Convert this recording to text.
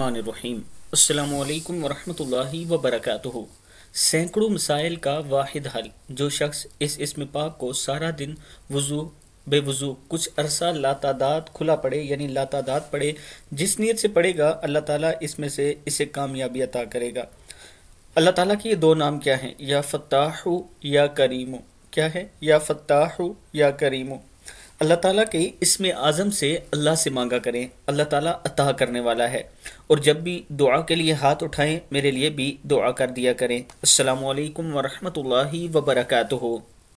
अस्सलाम रहीम रहमतुल्लाहि व बरकातुहू सैकड़ों मसाइल का वाहिद हल जो शख्स इस इसम पाक को सारा दिन वज़ू बेवज़ू कुछ अरसा लातादात खुला पड़े यानी लातादात पड़े जिस नीयत से पड़ेगा अल्लाह ताला इसमें से इसे कामयाबी अता करेगा अल्लाह ताला के ये दो नाम क्या हैं या फ़त्ताह या करीम क्या है या फ़त्ताह या करीमो अल्लाह ताला के इसमें आज़म से अल्लाह से मांगा करें अल्लाह ताला अता करने वाला है और जब भी दुआ के लिए हाथ उठाएं मेरे लिए भी दुआ कर दिया करें अल्लाम ला वबरकू